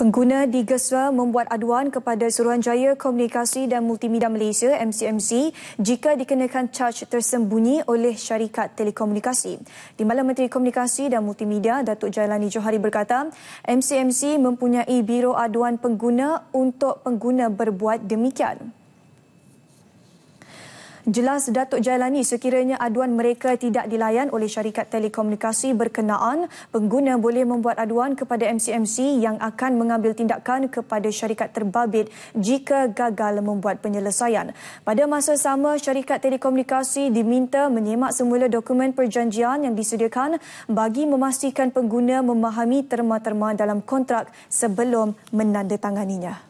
Pengguna di digesa membuat aduan kepada Suruhanjaya Komunikasi dan Multimedia Malaysia MCMC jika dikenakan caj tersembunyi oleh syarikat telekomunikasi. Di Malam Menteri Komunikasi dan Multimedia, Datuk Jailani Johari berkata, MCMC mempunyai biro aduan pengguna untuk pengguna berbuat demikian. Jelas Datuk Jailani sekiranya aduan mereka tidak dilayan oleh syarikat telekomunikasi berkenaan, pengguna boleh membuat aduan kepada MCMC yang akan mengambil tindakan kepada syarikat terbabit jika gagal membuat penyelesaian. Pada masa sama, syarikat telekomunikasi diminta menyemak semula dokumen perjanjian yang disediakan bagi memastikan pengguna memahami terma-terma dalam kontrak sebelum menandatanganinya.